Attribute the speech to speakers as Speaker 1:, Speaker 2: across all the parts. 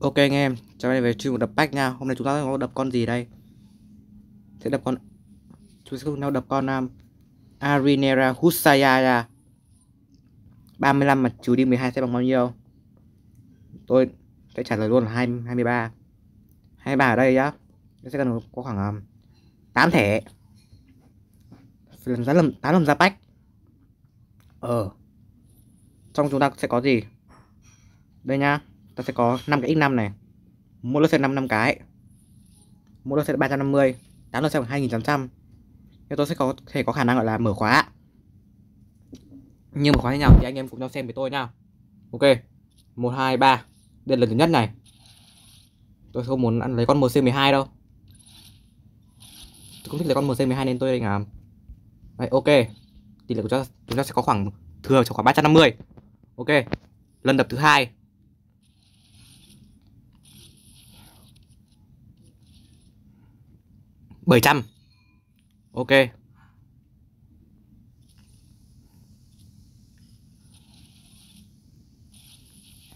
Speaker 1: Ok anh em, chào anh em về chơi một đập bách nha. Hôm nay chúng ta sẽ đập con gì đây? Sẽ đập con chúng ta sẽ đập con um, Arinera Husaya 35 mà trừ đi 12 sẽ bằng bao nhiêu? Tôi sẽ trả lời luôn là 2, 23. 23 ở đây nhá. Nó sẽ cần có khoảng um, 8 thẻ. lần giá lần 8 lần ra bách. Ờ. Trong chúng ta sẽ có gì? Đây nha ta sẽ có 5 cái x5 này mỗi lô sẽ 5 5 cái mỗi lô sẽ 350 8 lô sẽ bằng 2800 nhưng tôi sẽ có thể có khả năng gọi là mở khóa nhưng mở khóa thế nào thì anh em cùng nhau xem với tôi nha ok 1 2 3 đây là lần thứ nhất này tôi không muốn ăn lấy con MC12 đâu tôi không thích lấy con MC12 nên tôi định làm Đấy, ok tỷ lệ của chúng ta, chúng ta sẽ có khoảng thừa cho khoảng 350 ok lần đập thứ hai 700 Ok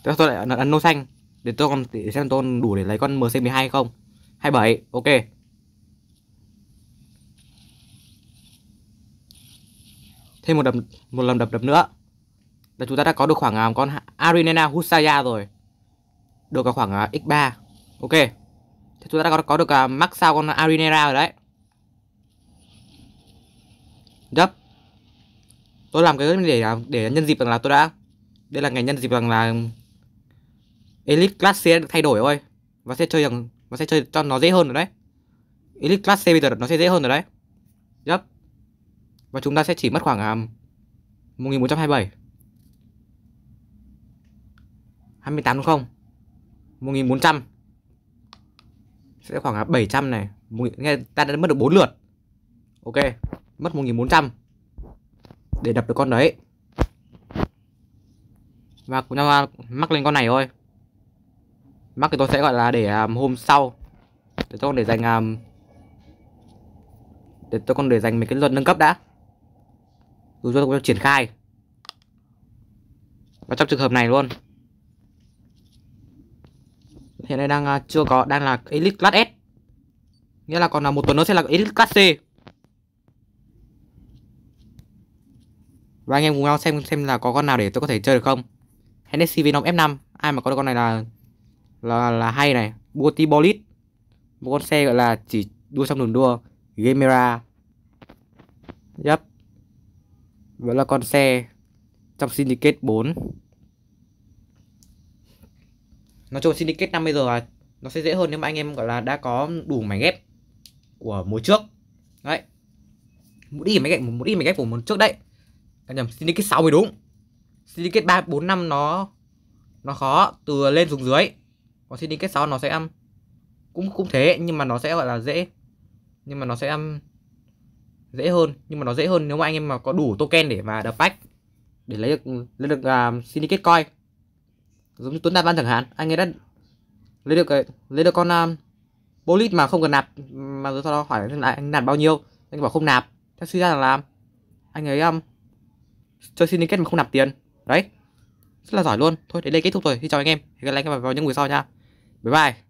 Speaker 1: Thế tôi lại ăn nâu xanh Để tôi còn để xem tôi đủ để lấy con MC12 không 27 Ok Thêm một đập một lần đập đập nữa Là chúng ta đã có được khoảng à, con Arinena Husaya rồi Được cả khoảng à, X3 Ok thì chúng ta đã có, có được uh, mắc sao con Arinera rồi đấy Yep. Tôi làm cái để à, để nhân dịp rằng là tôi đã đây là ngày nhân dịp rằng là Elite Class C đã được thay đổi rồi và sẽ chơi rằng và sẽ chơi cho nó dễ hơn rồi đấy. Elite Class C bây giờ nó sẽ dễ hơn rồi đấy. Yep. Và chúng ta sẽ chỉ mất khoảng um, 1127. 28 đúng không? 1400 sẽ khoảng là 700 này nghe ta đã mất được 4 lượt ok mất 1400 để đập được con đấy và cũng mắc lên con này thôi mắc thì tôi sẽ gọi là để um, hôm sau để tôi còn để dành um, để tôi còn để dành mấy cái luật nâng cấp đã rồi tôi cũng triển khai và trong trường hợp này luôn hiện nay đang à, chưa có đang là elite class S nghĩa là còn là một tuần nữa sẽ là elite class C và anh em cùng nhau xem xem là có con nào để tôi có thể chơi được không Hennessy Venom F5 ai mà có được con này là là là hay này Booty Bolit một con xe gọi là chỉ đua trong đường đua Gamera Yep Vẫn là con xe trong Syndicate 4 nói chung syndicate năm bây giờ là nó sẽ dễ hơn nếu mà anh em gọi là đã có đủ mảnh ghép của mùa trước đấy một đi mấy ghép một đi mảnh ghép của mùa trước đấy à, nhầm syndicate 6 mới đúng syndicate 3 4 5 nó nó khó từ lên xuống dưới còn syndicate 6 nó sẽ âm um, cũng cũng thế nhưng mà nó sẽ gọi là dễ nhưng mà nó sẽ âm um, dễ hơn nhưng mà nó dễ hơn nếu mà anh em mà có đủ token để mà đập bách để lấy được lấy được uh, syndicate coin giống như Tuấn Đạt Văn chẳng hạn anh ấy đã lấy được cái lấy được con um, bolit mà không cần nạp mà rồi sau đó hỏi lại anh nạp bao nhiêu anh bảo không nạp thế suy ra là làm anh ấy um, chơi syndicate mà không nạp tiền đấy rất là giỏi luôn thôi đến đây kết thúc rồi xin chào anh em hẹn gặp lại các bạn vào những buổi sau nha bye bye